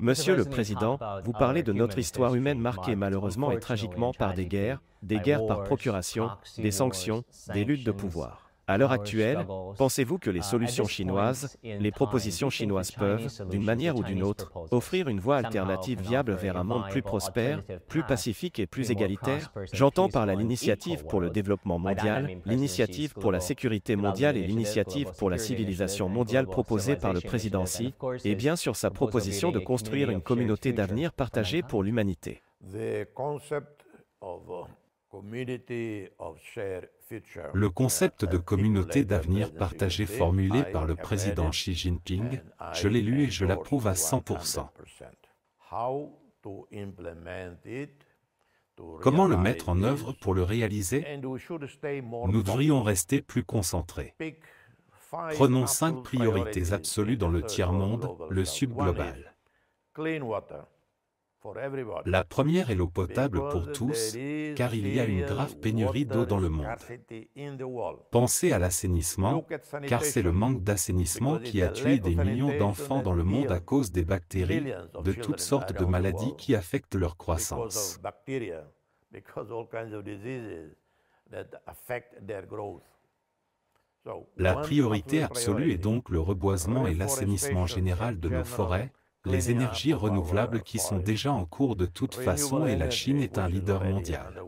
Monsieur le Président, vous parlez de notre histoire humaine marquée malheureusement et tragiquement par des guerres, des guerres par procuration, des sanctions, des luttes de pouvoir. À l'heure ah actuelle, hein, pensez-vous que les euh, solutions chinoises, les propositions chinoises peuvent, d'une manière ou d'une autre, offrir une voie alternative viable vers un monde plus prospère, plus pacifique et plus égalitaire J'entends par là l'initiative pour le développement mondial, l'initiative pour la sécurité mondiale et l'initiative pour la civilisation mondiale proposée par le président Xi, et bien sûr sa proposition de construire une communauté d'avenir partagée pour l'humanité. Le concept de communauté d'avenir partagé formulé par le président Xi Jinping, je l'ai lu et je l'approuve à 100%. Comment le mettre en œuvre pour le réaliser Nous devrions rester plus concentrés. Prenons cinq priorités absolues dans le tiers-monde, le sud global. La première est l'eau potable pour tous, car il y a une grave pénurie d'eau dans le monde. Pensez à l'assainissement, car c'est le manque d'assainissement qui a tué des millions d'enfants dans le monde à cause des bactéries, de toutes sortes de maladies qui affectent leur croissance. La priorité absolue est donc le reboisement et l'assainissement général de nos forêts, les énergies renouvelables qui sont déjà en cours de toute façon et la Chine est un leader mondial.